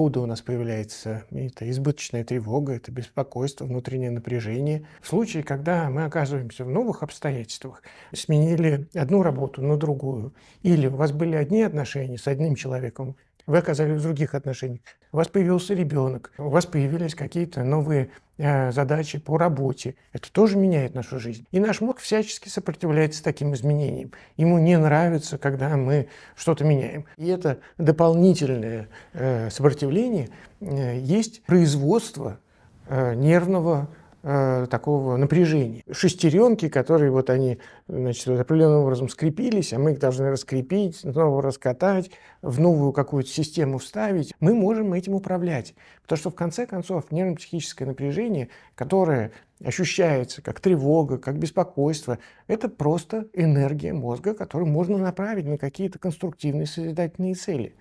Откуда у нас появляется это избыточная тревога, это беспокойство, внутреннее напряжение. В случае, когда мы оказываемся в новых обстоятельствах, сменили одну работу на другую, или у вас были одни отношения с одним человеком, вы оказались в других отношениях, у вас появился ребенок, у вас появились какие-то новые Э, задачи по работе. Это тоже меняет нашу жизнь. И наш мозг всячески сопротивляется таким изменениям. Ему не нравится, когда мы что-то меняем. И это дополнительное э, сопротивление э, есть производство нервного Э, такого напряжения. Шестеренки, которые вот они значит, определенным образом скрепились, а мы их должны раскрепить, снова раскатать, в новую какую-то систему вставить, мы можем этим управлять. Потому что в конце концов нервно-психическое напряжение, которое ощущается как тревога, как беспокойство, это просто энергия мозга, которую можно направить на какие-то конструктивные созидательные цели.